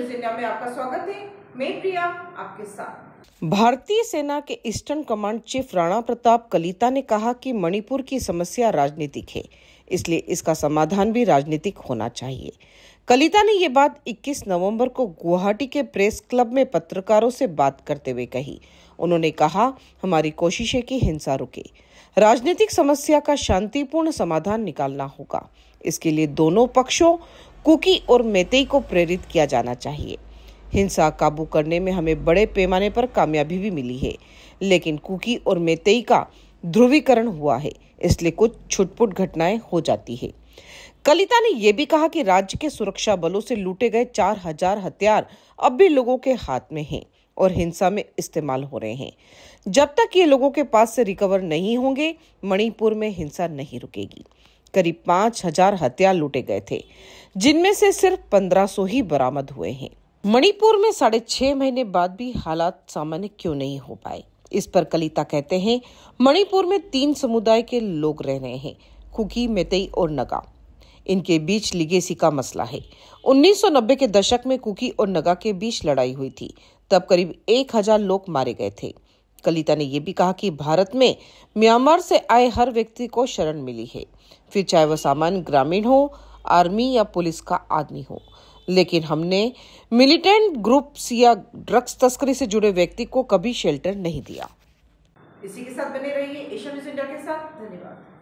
news India में आपका स्वागत है मैं प्रिया आपके साथ भारतीय सेना के eastern command chief Rana Pratap Kalita ने कहा कि मणिपुर की समस्या राजनीतिक है इसलिए इसका समाधान भी राजनीतिक होना चाहिए कलिता ने ये बात 21 नवंबर को गुवाहाटी के प्रेस क्लब में पत्रकारों से बात करते हुए कही उन्होंने कहा हमारी कोशिश है कि हिंसा रुके राजनीतिक समस्या का शांतिपूर्ण समाधान निकालना होगा इसके लिए दोनों पक्षों कुकी और मेतेई को प्रेरित किया जाना चाहिए हिंसा काबू करने में हमें बड़े पैमाने पर कामयाबी भी मिली है लेकिन कुकी और मेतेई का ध्रुवीकरण हुआ है इसलिए कुछ छुटपुट घटनाएं हो जाती है कलिता ने यह भी कहा कि राज्य के सुरक्षा बलों से लूटे गए चार हजार हथियार अब भी लोगों के हाथ में हैं और हिंसा में इस्तेमाल हो रहे हैं जब तक ये लोगों के पास से रिकवर नहीं होंगे मणिपुर में हिंसा नहीं रुकेगी करीब पांच हजार हथियार लूटे गए थे जिनमें से सिर्फ पंद्रह सौ ही बरामद हुए हैं मणिपुर में साढ़े छह महीने बाद भी हालात सामान्य क्यों नहीं हो पाए इस पर कलिता कहते हैं मणिपुर में तीन समुदाय के लोग रह रहे हैं कुकी मेतई और नगा इनके बीच लिगेसी का मसला है 1990 के दशक में कुकी और नगा के बीच लड़ाई हुई थी तब करीब 1000 लोग मारे गए थे कलिता ने यह भी कहा कि भारत में म्यांमार से आए हर व्यक्ति को शरण मिली है फिर चाहे वह सामान्य ग्रामीण हो आर्मी या पुलिस का आदमी हो लेकिन हमने मिलिटेंट ग्रुप्स या ड्रग्स तस्करी से जुड़े व्यक्ति को कभी शेल्टर नहीं दिया इसी के साथ बने रहिए एशिया न्यूज इंडिया के साथ धन्यवाद